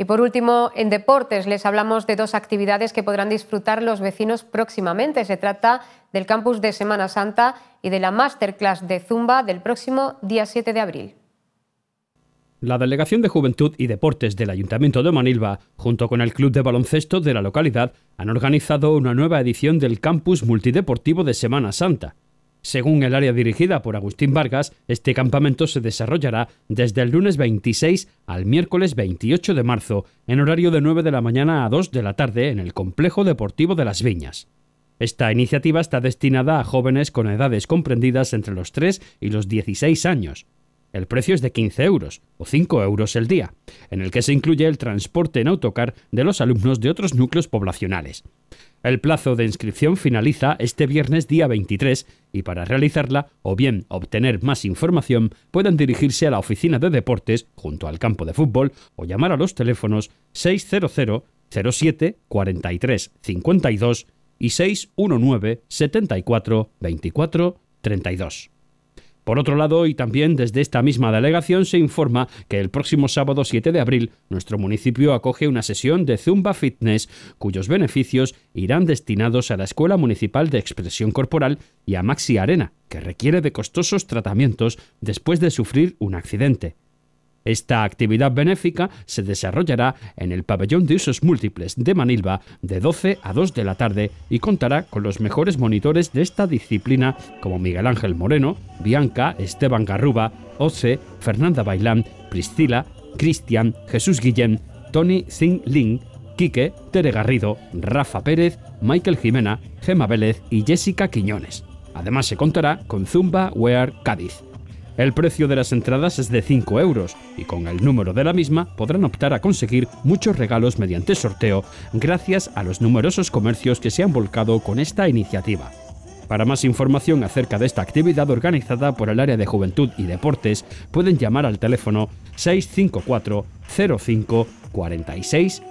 Y por último, en deportes les hablamos de dos actividades que podrán disfrutar los vecinos próximamente. Se trata del campus de Semana Santa y de la masterclass de Zumba del próximo día 7 de abril. La Delegación de Juventud y Deportes del Ayuntamiento de Manilva, junto con el Club de Baloncesto de la localidad, han organizado una nueva edición del Campus Multideportivo de Semana Santa. Según el área dirigida por Agustín Vargas, este campamento se desarrollará desde el lunes 26 al miércoles 28 de marzo, en horario de 9 de la mañana a 2 de la tarde, en el Complejo Deportivo de Las Viñas. Esta iniciativa está destinada a jóvenes con edades comprendidas entre los 3 y los 16 años. El precio es de 15 euros o 5 euros el día, en el que se incluye el transporte en autocar de los alumnos de otros núcleos poblacionales. El plazo de inscripción finaliza este viernes día 23 y para realizarla o bien obtener más información pueden dirigirse a la oficina de deportes junto al campo de fútbol o llamar a los teléfonos 600 07 43 52 y 619 74 24 32. Por otro lado, y también desde esta misma delegación se informa que el próximo sábado 7 de abril nuestro municipio acoge una sesión de Zumba Fitness cuyos beneficios irán destinados a la Escuela Municipal de Expresión Corporal y a Maxi Arena, que requiere de costosos tratamientos después de sufrir un accidente. Esta actividad benéfica se desarrollará en el pabellón de usos múltiples de Manilva de 12 a 2 de la tarde y contará con los mejores monitores de esta disciplina como Miguel Ángel Moreno, Bianca, Esteban Garruba, Oce, Fernanda Bailán, Priscila, Cristian, Jesús Guillén, Tony Zing Ling, Quique, Tere Garrido, Rafa Pérez, Michael Jimena, Gema Vélez y Jessica Quiñones. Además se contará con Zumba Wear Cádiz. El precio de las entradas es de 5 euros y con el número de la misma podrán optar a conseguir muchos regalos mediante sorteo gracias a los numerosos comercios que se han volcado con esta iniciativa. Para más información acerca de esta actividad organizada por el área de Juventud y Deportes, pueden llamar al teléfono 654 05 46